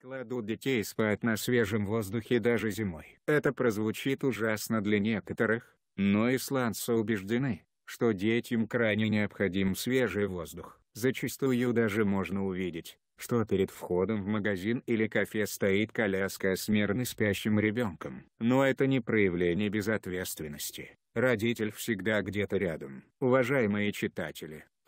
Кладут детей спать на свежем воздухе даже зимой. Это прозвучит ужасно для некоторых, но исландцы убеждены, что детям крайне необходим свежий воздух. Зачастую даже можно увидеть, что перед входом в магазин или кафе стоит коляска с мирно спящим ребенком. Но это не проявление безответственности. Родитель всегда где-то рядом. Уважаемые читатели,